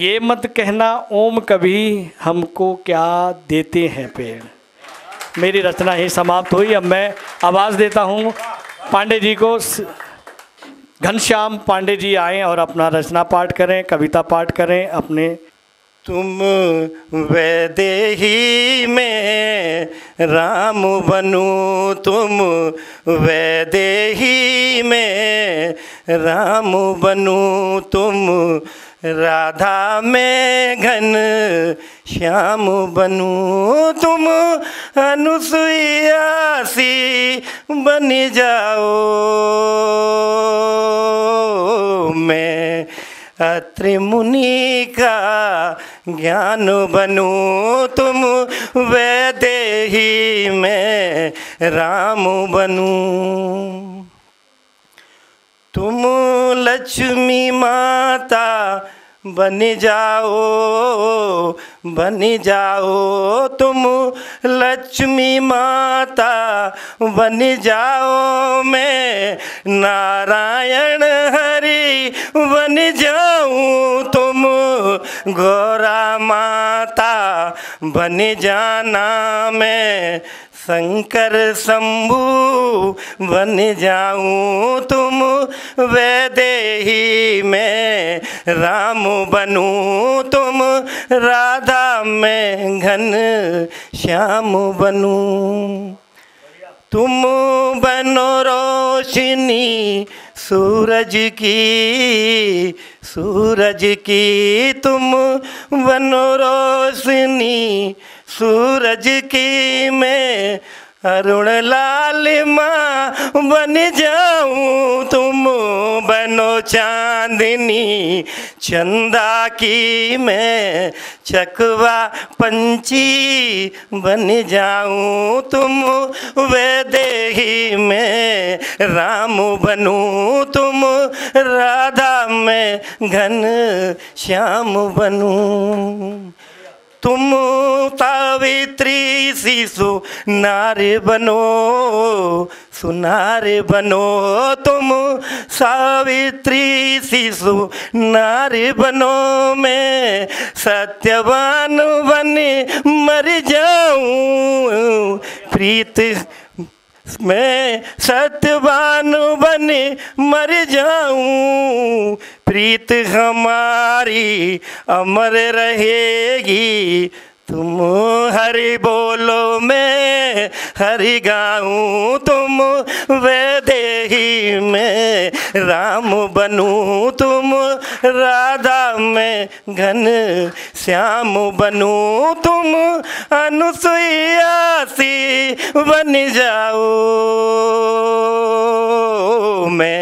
ये मत कहना ओम कभी हमको क्या देते हैं पेड़ मेरी रचना ही समाप्त हुई अब मैं आवाज़ देता हूँ पांडे जी को घनश्याम पांडे जी आए और अपना रचना पाठ करें कविता पाठ करें अपने तुम वैदेही में राम बनो तुम वैदेही में राम बनो तुम राधा में घन श्याम बनू तुम अनुसुयासी बन जाओ मैं अत्रि मुनि का ज्ञान बनू तुम वैदेही में राम बनू तुम लक्ष्मी माता बन जाओ बन जाओ तुम लक्ष्मी माता बन जाओ मैं नारायण हरि बन जाऊँ तुम गौरा माँ माता बन जाना मैं शंकर शंभु बन जाऊं तुम वैदेही में राम बनू तुम राधा में घन श्याम बनू तुम बनो रोशनी सूरज की सूरज की तुम बनो रोशनी सूरज की मैं अरुण लाल माँ बन जाऊँ तुम बनो चांदनी चंदा की मैं चकवा पंची बन जाऊँ तुम वे दे में राम बनूँ तुम राधा में घन श्याम बनूँ तुम सावित्री शिशु नार बनो सुनार बनो तुम सावित्री शिशु नार बनो मैं सत्यवान बन मर जाऊं प्रीत मैं सत्यवान बन मर जाऊं प्रीत हमारी अमर रहेगी तुम हरि बोलो मैं हरि गाऊं तुम वेदेही में राम बनूं तुम राधा में घन श्याम बनूं तुम अनुसुईया सी बन जाओ मैं